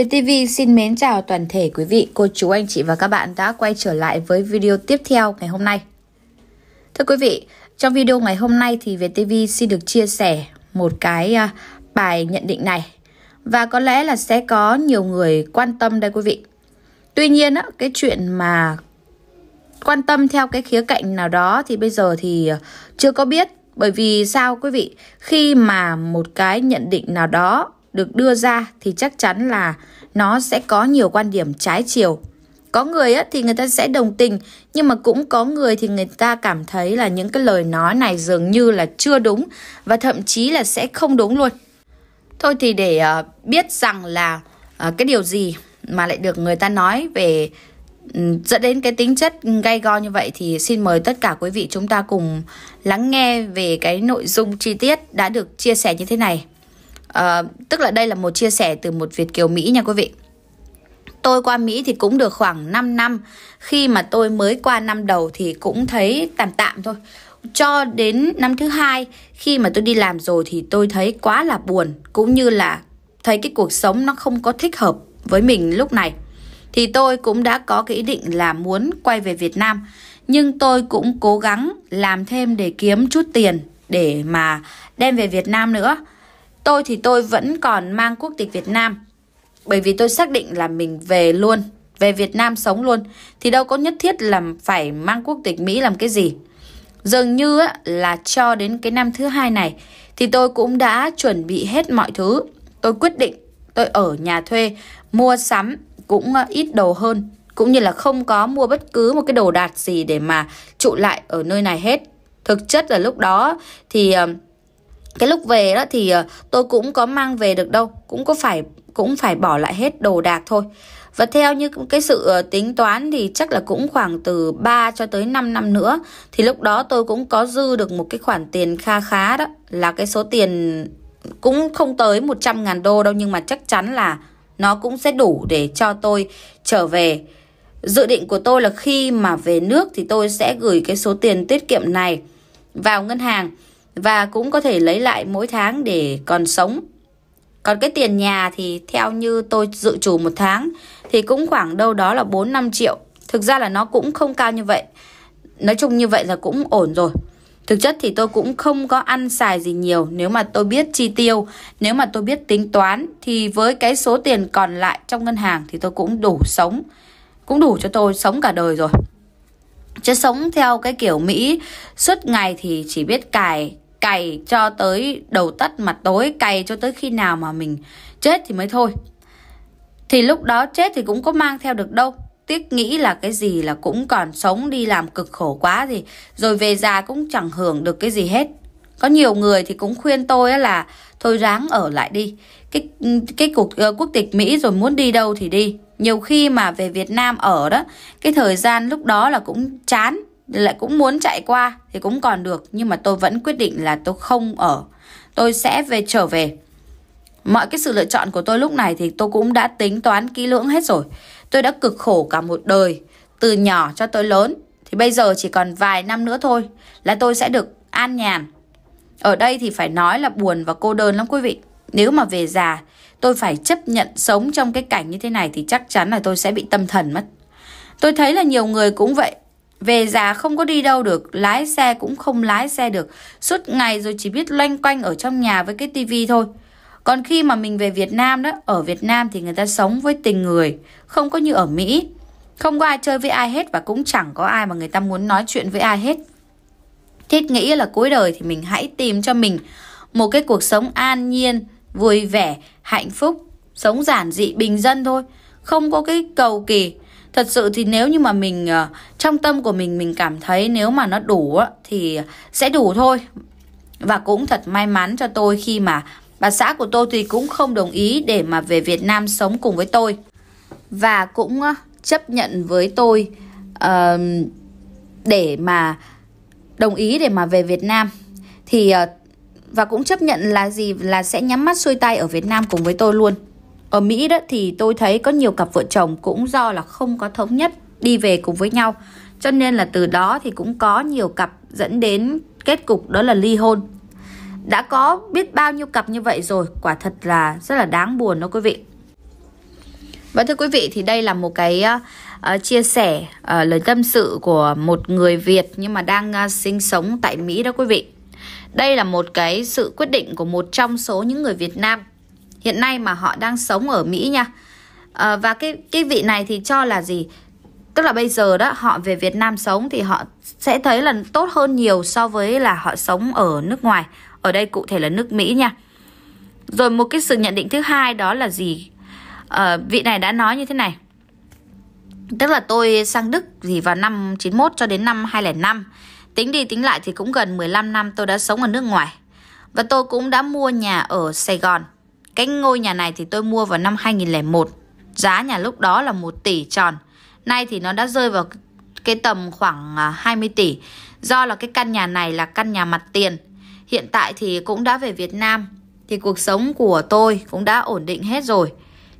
VTV xin mến chào toàn thể quý vị, cô chú, anh chị và các bạn đã quay trở lại với video tiếp theo ngày hôm nay. Thưa quý vị, trong video ngày hôm nay thì VTV xin được chia sẻ một cái à, bài nhận định này và có lẽ là sẽ có nhiều người quan tâm đây quý vị. Tuy nhiên cái chuyện mà quan tâm theo cái khía cạnh nào đó thì bây giờ thì à, chưa có biết bởi vì sao quý vị khi mà một cái nhận định nào đó được đưa ra thì chắc chắn là nó sẽ có nhiều quan điểm trái chiều có người thì người ta sẽ đồng tình nhưng mà cũng có người thì người ta cảm thấy là những cái lời nói này dường như là chưa đúng và thậm chí là sẽ không đúng luôn thôi thì để ờ, biết rằng là ờ, cái điều gì mà lại được người ta nói về ừ, dẫn đến cái tính chất gay go như vậy thì xin mời tất cả quý vị chúng ta cùng lắng nghe về cái nội dung chi tiết đã được chia sẻ như thế này Ờ, tức là đây là một chia sẻ từ một Việt kiều Mỹ nha quý vị. Tôi qua Mỹ thì cũng được khoảng 5 năm. Khi mà tôi mới qua năm đầu thì cũng thấy tạm tạm thôi. Cho đến năm thứ hai khi mà tôi đi làm rồi thì tôi thấy quá là buồn cũng như là thấy cái cuộc sống nó không có thích hợp với mình lúc này. Thì tôi cũng đã có cái ý định là muốn quay về Việt Nam, nhưng tôi cũng cố gắng làm thêm để kiếm chút tiền để mà đem về Việt Nam nữa Tôi thì tôi vẫn còn mang quốc tịch Việt Nam. Bởi vì tôi xác định là mình về luôn, về Việt Nam sống luôn thì đâu có nhất thiết là phải mang quốc tịch Mỹ làm cái gì. Dường như là cho đến cái năm thứ hai này thì tôi cũng đã chuẩn bị hết mọi thứ. Tôi quyết định tôi ở nhà thuê, mua sắm cũng ờ, ít đồ hơn, cũng như là không có mua bất cứ một cái đồ đạc gì để mà trụ lại ở nơi này hết. Thực chất là lúc đó thì ờ, cái lúc về đó thì ờ, tôi cũng có mang về được đâu cũng có phải cũng phải bỏ lại hết đồ đạc thôi và theo như cái sự ờ, tính toán thì chắc là cũng khoảng từ 3 cho tới 5 năm nữa thì lúc đó tôi cũng có dư được một cái khoản tiền kha khá đó là cái số tiền cũng không tới 100 ngàn đô đâu nhưng mà chắc chắn là nó cũng sẽ đủ để cho tôi trở về dự định của tôi là khi mà về nước thì tôi sẽ gửi cái số tiền tiết kiệm này vào ngân hàng và cũng có thể lấy lại mỗi tháng để còn sống. Còn cái tiền nhà thì theo như tôi dự trù một tháng thì cũng khoảng đâu đó là 4-5 triệu. Thực ra là nó cũng không cao như vậy. Nói chung như vậy là cũng ổn rồi. Thực chất thì tôi cũng không có ăn xài gì nhiều nếu mà tôi biết chi tiêu, nếu mà tôi biết tính toán thì với cái số tiền còn lại trong ngân hàng thì tôi cũng đủ sống, cũng đủ cho tôi sống cả đời rồi. Chứ sống theo cái kiểu Mỹ suốt ngày thì chỉ biết cài cày cho tới đầu tắt mặt tối cày cho tới khi nào mà mình chết thì mới thôi thì lúc đó chết thì cũng có mang theo được đâu tiếc nghĩ là cái gì là cũng còn sống đi làm cực khổ quá gì rồi về già cũng chẳng hưởng được cái gì hết có nhiều người thì cũng khuyên tôi là thôi ráng ở lại đi cái cái cục uh, ờ, quốc tịch mỹ rồi muốn đi đâu thì đi nhiều khi mà về việt nam ở đó cái thời gian lúc đó là cũng chán lại cũng muốn chạy qua thì cũng còn được nhưng mà tôi vẫn quyết định là tôi không ở tôi sẽ về trở về mọi cái sự lựa chọn của tôi lúc này thì tôi cũng đã tính toán kỹ lưỡng hết rồi tôi đã cực khổ cả một đời từ nhỏ cho tới lớn thì bây giờ chỉ còn vài năm nữa thôi là tôi sẽ được an nhàn ở đây thì phải nói là buồn và cô đơn lắm quý vị nếu mà về già tôi phải chấp nhận sống trong cái cảnh như thế này thì chắc chắn là tôi sẽ bị tâm thần mất tôi thấy là nhiều người cũng vậy về già không có đi đâu được, lái xe cũng không lái xe được. Suốt ngày rồi chỉ biết loanh quanh ở trong nhà với cái tivi thôi. Còn khi mà mình về Việt Nam đó, ở Việt Nam thì người ta sống với tình người, không có như ở Mỹ. Không có ai chơi với ai hết và cũng chẳng có ai mà người ta muốn nói chuyện với ai hết. Thiết nghĩ là cuối đời thì mình hãy tìm cho mình một cái cuộc sống an nhiên, vui vẻ, hạnh phúc, sống giản dị bình dân thôi, không có cái cầu kỳ, thật sự thì nếu như mà mình ờ, trong tâm của mình mình cảm thấy nếu mà nó đủ thì sẽ đủ thôi và cũng thật may mắn cho tôi khi mà bà xã của tôi thì cũng không đồng ý để mà về Việt Nam sống cùng với tôi và cũng ờ, chấp nhận với tôi uh, để mà đồng ý để mà về Việt Nam thì uh, và cũng chấp nhận là gì là sẽ nhắm mắt xuôi tay ở Việt Nam cùng với tôi luôn ở Mỹ đó thì tôi thấy có nhiều cặp vợ chồng cũng do là không có thống nhất đi về cùng với nhau. Cho nên là từ đó thì cũng có nhiều cặp dẫn đến kết cục đó là ly hôn. Đã có biết bao nhiêu cặp như vậy rồi, quả thật là rất là đáng buồn đó quý vị. Và thưa quý vị thì đây là một cái uh, chia sẻ uh, lời tâm sự của một người Việt nhưng mà đang uh, sinh sống tại Mỹ đó quý vị. Đây là một cái sự quyết định của một trong số những người Việt Nam hiện nay mà họ đang sống ở Mỹ nha à, và cái cái vị này thì cho là gì tức là bây giờ đó họ về Việt Nam sống thì họ sẽ thấy là tốt hơn nhiều so với là họ sống ở nước ngoài ở đây cụ thể là nước Mỹ nha rồi một cái sự nhận định thứ hai đó là gì à, vị này đã nói như thế này tức là tôi sang Đức gì vào năm 91 cho đến năm 2005 tính đi tính lại thì cũng gần 15 năm tôi đã sống ở nước ngoài và tôi cũng đã mua nhà ở Sài Gòn cái ngôi nhà này thì tôi mua vào năm 2001 Giá nhà lúc đó là 1 tỷ tròn Nay thì nó đã rơi vào cái tầm khoảng 20 à, tỷ Do là cái căn nhà này là căn nhà mặt tiền Hiện tại thì cũng đã về Việt Nam Thì cuộc sống của tôi cũng đã ổn định hết rồi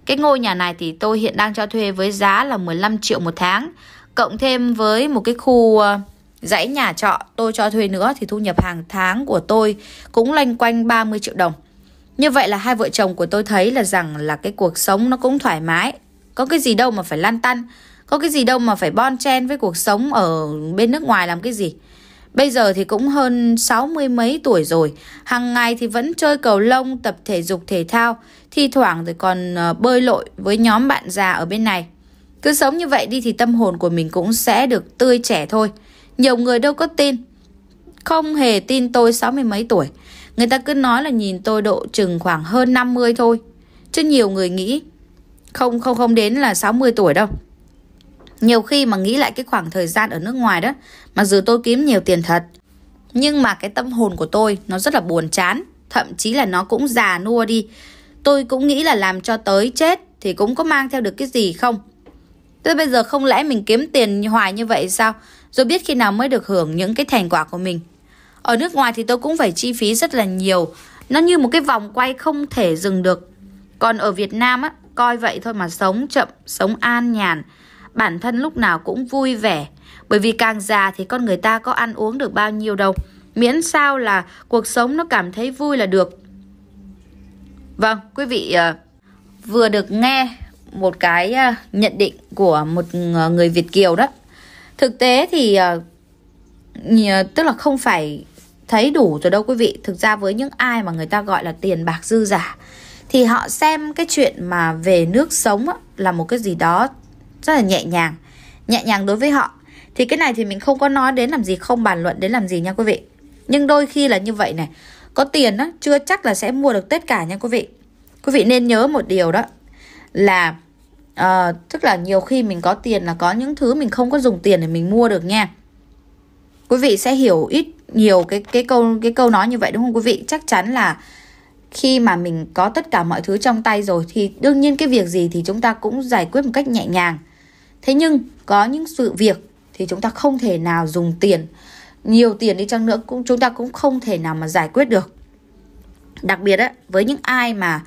Cái ngôi nhà này thì tôi hiện đang cho thuê với giá là 15 triệu một tháng Cộng thêm với một cái khu à, dãy nhà trọ tôi cho thuê nữa Thì thu nhập hàng tháng của tôi cũng loanh quanh 30 triệu đồng như vậy là hai vợ chồng của tôi thấy là rằng là cái cuộc sống nó cũng thoải mái. Có cái gì đâu mà phải lan tăn, có cái gì đâu mà phải bon chen với cuộc sống ở bên nước ngoài làm cái gì. Bây giờ thì cũng hơn 60 mấy tuổi rồi, hàng ngày thì vẫn chơi cầu lông, tập thể dục thể thao, thi thoảng thì còn ờ, bơi lội với nhóm bạn già ở bên này. Cứ sống như vậy đi thì tâm hồn của mình cũng sẽ được tươi trẻ thôi. Nhiều người đâu có tin, không hề tin tôi sáu mươi mấy tuổi. Người ta cứ nói là nhìn tôi độ chừng khoảng hơn 50 thôi. Chứ nhiều người nghĩ không không không đến là 60 tuổi đâu. Nhiều khi mà nghĩ lại cái khoảng thời gian ở nước ngoài đó, mà dù tôi kiếm nhiều tiền thật, nhưng mà cái tâm hồn của tôi nó rất là buồn chán, thậm chí là nó cũng già nua đi. Tôi cũng nghĩ là làm cho tới chết thì cũng có mang theo được cái gì không. Tôi bây giờ không lẽ mình kiếm tiền hoài như vậy sao? Rồi biết khi nào mới được hưởng những cái thành quả của mình ở nước ngoài thì tôi cũng phải chi phí rất là nhiều nó như một cái vòng quay không thể dừng được còn ở Việt Nam á coi vậy thôi mà sống chậm sống an nhàn bản thân lúc nào cũng vui vẻ bởi vì càng già thì con người ta có ăn uống được bao nhiêu đâu miễn sao là cuộc sống nó cảm thấy vui là được vâng quý vị ờ, vừa được nghe một cái ờ, nhận định của một người Việt kiều đó thực tế thì ờ, tức là không phải thấy đủ rồi đâu quý vị thực ra với những ai mà người ta gọi là tiền bạc dư giả thì họ xem cái chuyện mà về nước sống á, là một cái gì đó rất là nhẹ nhàng nhẹ nhàng đối với họ thì cái này thì mình không có nói đến làm gì không bàn luận đến làm gì nha quý vị nhưng đôi khi là như vậy này có tiền á chưa chắc là sẽ mua được tất cả nha quý vị quý vị nên nhớ một điều đó là uh, tức là nhiều khi mình có tiền là có những thứ mình không có dùng tiền để mình mua được nha quý vị sẽ hiểu ít nhiều cái cái câu cái câu nói như vậy đúng không quý vị chắc chắn là khi mà mình có tất cả mọi thứ trong tay rồi thì đương nhiên cái việc gì thì chúng ta cũng giải quyết một cách nhẹ nhàng thế nhưng có những sự việc thì chúng ta không thể nào dùng tiền nhiều tiền đi chăng nữa cũng chúng ta cũng không thể nào mà giải quyết được đặc biệt á với những ai mà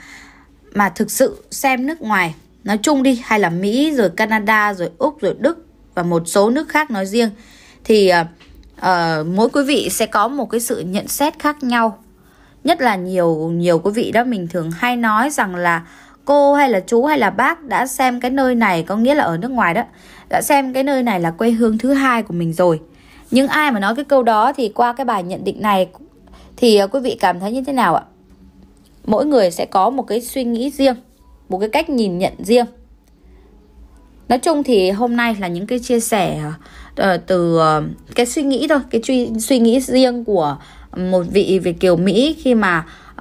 mà thực sự xem nước ngoài nói chung đi hay là mỹ rồi canada rồi úc rồi đức và một số nước khác nói riêng thì uh, uh, mỗi quý vị sẽ có một cái sự nhận xét khác nhau nhất là nhiều nhiều quý vị đó mình thường hay nói rằng là cô hay là chú hay là bác đã xem cái nơi này có nghĩa là ở nước ngoài đó đã xem cái nơi này là quê hương thứ hai của mình rồi nhưng ai mà nói cái câu đó thì qua cái bài nhận định này thì ờ, quý vị cảm thấy như thế nào ạ mỗi người sẽ có một cái suy nghĩ riêng một cái cách nhìn nhận riêng nói chung thì hôm nay là những cái chia sẻ ờ, Ờ, từ ờ, cái suy nghĩ thôi cái suy suy nghĩ riêng của một vị việt kiều mỹ khi mà uh,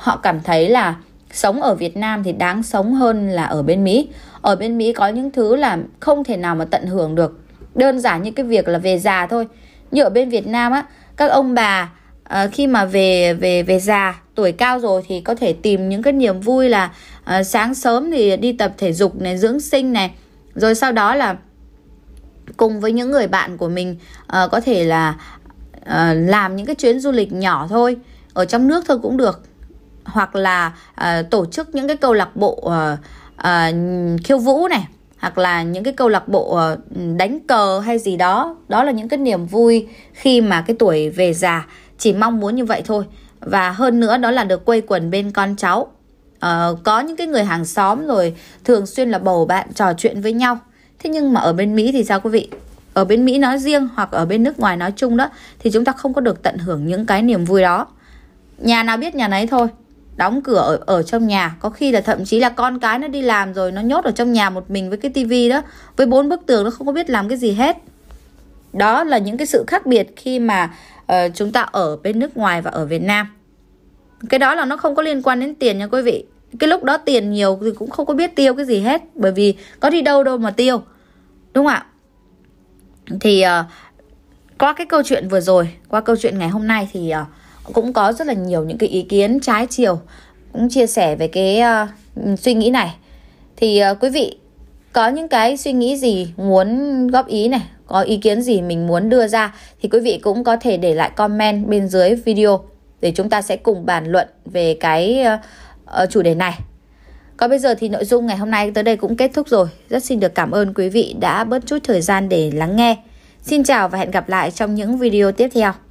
họ cảm thấy là sống ở Việt Nam thì đáng sống hơn là ở bên Mỹ. Ở bên Mỹ có những thứ là không thể nào mà tận hưởng được. Đơn giản như cái việc là về già thôi. Như ở bên Việt Nam á, các ông bà uh, khi mà về về về già, tuổi cao rồi thì có thể tìm những cái niềm vui là uh, sáng sớm thì đi tập thể dục này, dưỡng sinh này, rồi sau đó là cùng với những người bạn của mình uh, có thể là uh, làm những cái chuyến du lịch nhỏ thôi ở trong nước thôi cũng được hoặc là uh, tổ chức những cái câu lạc bộ uh, uh, khiêu vũ này hoặc là những cái câu lạc bộ uh, đánh cờ hay gì đó đó là những cái niềm vui khi mà cái tuổi về già chỉ mong muốn như vậy thôi và hơn nữa đó là được quây quần bên con cháu uh, có những cái người hàng xóm rồi thường xuyên là bầu bạn trò chuyện với nhau Thế nhưng mà ở bên Mỹ thì sao quý vị? Ở bên Mỹ nói riêng hoặc ở bên nước ngoài nói chung đó thì chúng ta không có được tận hưởng những cái niềm vui đó. Nhà nào biết nhà nấy thôi. Đóng cửa ở, ở trong nhà, có khi là thậm chí là con cái nó đi làm rồi nó nhốt ở trong nhà một mình với cái tivi đó, với bốn bức tường nó không có biết làm cái gì hết. Đó là những cái sự khác biệt khi mà uh, chúng ta ở bên nước ngoài và ở Việt Nam. Cái đó là nó không có liên quan đến tiền nha quý vị cái lúc đó tiền nhiều thì cũng không có biết tiêu cái gì hết bởi vì có đi đâu đâu mà tiêu đúng không ạ thì uh, qua cái câu chuyện vừa rồi qua câu chuyện ngày hôm nay thì uh, cũng có rất là nhiều những cái ý kiến trái chiều cũng chia sẻ về cái uh, suy nghĩ này thì uh, quý vị có những cái suy nghĩ gì muốn góp ý này có ý kiến gì mình muốn đưa ra thì quý vị cũng có thể để lại comment bên dưới video để chúng ta sẽ cùng bàn luận về cái uh, ở chủ đề này. Còn bây giờ thì nội dung ngày hôm nay tới đây cũng kết thúc rồi. Rất xin được cảm ơn quý vị đã bớt chút thời gian để lắng nghe. Xin chào và hẹn gặp lại trong những video tiếp theo.